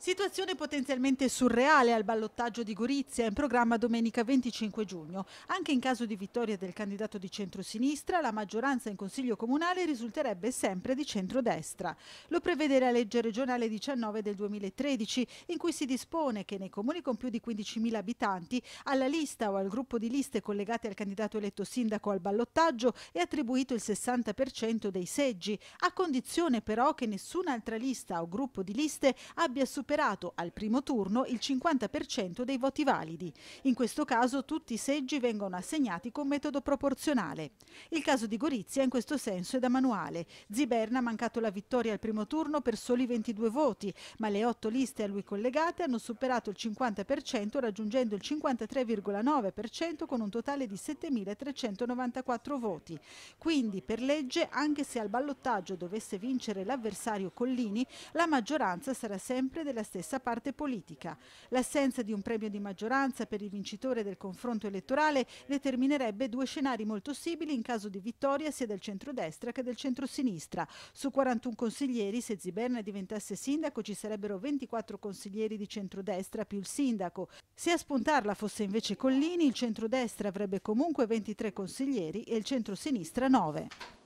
Situazione potenzialmente surreale al ballottaggio di Gorizia in programma domenica 25 giugno. Anche in caso di vittoria del candidato di centrosinistra, la maggioranza in Consiglio Comunale risulterebbe sempre di centrodestra. Lo prevede la legge regionale 19 del 2013, in cui si dispone che nei comuni con più di 15.000 abitanti, alla lista o al gruppo di liste collegate al candidato eletto sindaco al ballottaggio è attribuito il 60% dei seggi, a condizione però che nessun'altra lista o gruppo di liste abbia superato superato al primo turno il 50% dei voti validi. In questo caso tutti i seggi vengono assegnati con metodo proporzionale. Il caso di Gorizia in questo senso è da manuale. Ziberna ha mancato la vittoria al primo turno per soli 22 voti, ma le otto liste a lui collegate hanno superato il 50% raggiungendo il 53,9% con un totale di 7.394 voti. Quindi per legge, anche se al ballottaggio dovesse vincere l'avversario Collini, la maggioranza sarà sempre della la stessa parte politica. L'assenza di un premio di maggioranza per il vincitore del confronto elettorale determinerebbe due scenari molto simili in caso di vittoria sia del centrodestra che del centrosinistra. Su 41 consiglieri, se Ziberna diventasse sindaco, ci sarebbero 24 consiglieri di centrodestra più il sindaco. Se a spuntarla fosse invece Collini, il centrodestra avrebbe comunque 23 consiglieri e il centrosinistra 9.